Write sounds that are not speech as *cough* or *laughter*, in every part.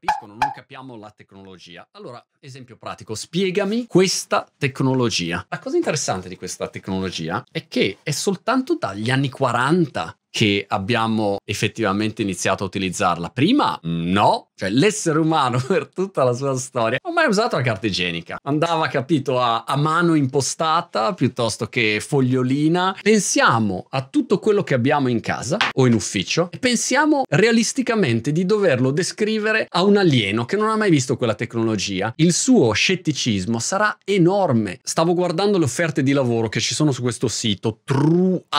capiscono, non capiamo la tecnologia. Allora, esempio pratico, spiegami questa tecnologia. La cosa interessante di questa tecnologia è che è soltanto dagli anni 40 che abbiamo effettivamente iniziato a utilizzarla. Prima mm, no, cioè, l'essere umano *laughs* per tutta la sua storia non ha mai usato la carta igienica. Andava, capito, a, a, mano impostata piuttosto che fogliolina. Pensiamo a tutto quello che abbiamo in casa o in ufficio e pensiamo realisticamente di doverlo descrivere a un alieno che non ha mai visto quella tecnologia. Il suo scetticismo sarà enorme. Stavo guardando le offerte di lavoro che ci sono su questo sito, trueapp.io.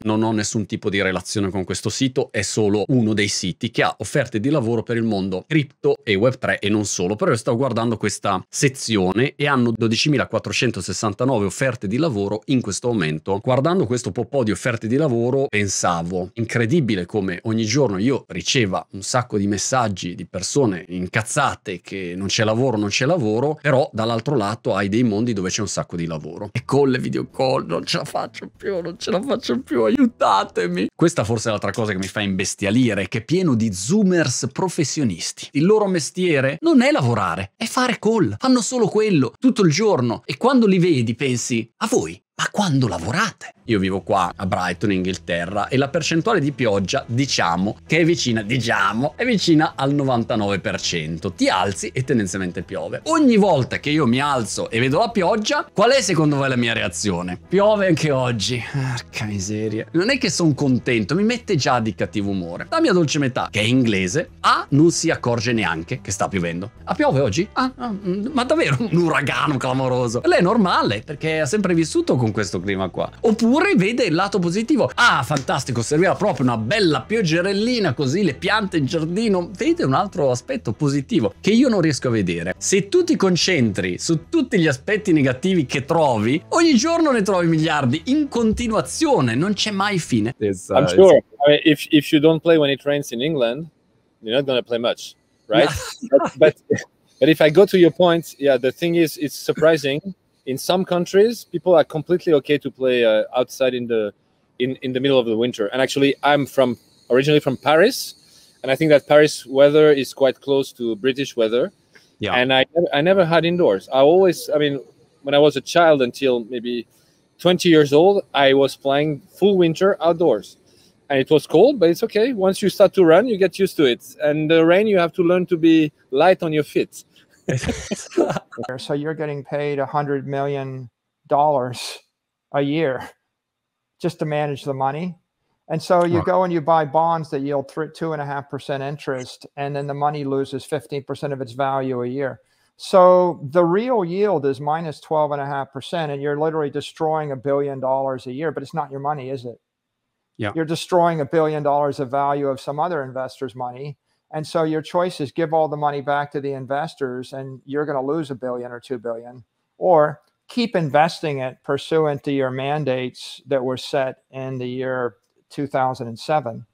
Non ho nessun tipo di relazione con questo sito, è solo uno dei siti che ha offerte di lavoro lavoro per il mondo cripto e Web3 e non solo. Però io stavo guardando questa sezione e hanno 12.469 offerte di lavoro in questo momento. Guardando questo po' di offerte di lavoro pensavo, incredibile come ogni giorno io riceva un sacco di messaggi di persone incazzate che non c'è lavoro, non c'è lavoro, però dall'altro lato hai dei mondi dove c'è un sacco di lavoro. E con le video call non ce la faccio più, non ce la faccio più, aiutatemi. Questa forse è l'altra cosa che mi fa imbestialire, che è pieno di zoomers professionisti. Il loro mestiere non è lavorare, è fare call, fanno solo quello tutto il giorno e quando li vedi pensi a voi ma quando lavorate? Io vivo qua a Brighton, Inghilterra, e la percentuale di pioggia, diciamo, che è vicina, diciamo, è vicina al 99%. Ti alzi e tendenzialmente piove. Ogni volta che io mi alzo e vedo la pioggia, qual è secondo voi la mia reazione? Piove anche oggi. Porca miseria. Non è che sono contento, mi mette già di cattivo umore. La mia dolce metà, che è inglese, A, non si accorge neanche che sta piovendo. Ah, piove oggi? Ah, ah mm, ma davvero un uragano clamoroso. Lei è normale, perché ha sempre vissuto con con questo clima qua. Oppure vede il lato positivo. Ah, fantastico, serviva proprio una bella pioggerellina così le piante in giardino. Vede un altro aspetto positivo che io non riesco a vedere. Se tu ti concentri su tutti gli aspetti negativi che trovi, ogni giorno ne trovi miliardi in continuazione, non c'è mai fine. Esatto. I'm sure I mean, if, if you don't play when it rains in England, you're not going to play much, right? but, *laughs* but, but if I go to your point, yeah, the thing is, it's surprising in some countries people are completely okay to play uh, outside in the in in the middle of the winter and actually i'm from originally from paris and i think that paris weather is quite close to british weather yeah and i i never had indoors i always i mean when i was a child until maybe 20 years old i was playing full winter outdoors and it was cold but it's okay once you start to run you get used to it and the rain you have to learn to be light on your feet *laughs* *laughs* so you're getting paid a hundred million dollars a year just to manage the money. And so you go and you buy bonds that yield three, two and a half percent interest, and then the money loses 15% of its value a year. So the real yield is minus 12 and a half percent, and you're literally destroying a billion dollars a year, but it's not your money, is it? Yeah. You're destroying a billion dollars of value of some other investor's money and so your choice is give all the money back to the investors and you're going to lose a billion or 2 billion or keep investing it pursuant to your mandates that were set in the year 2007.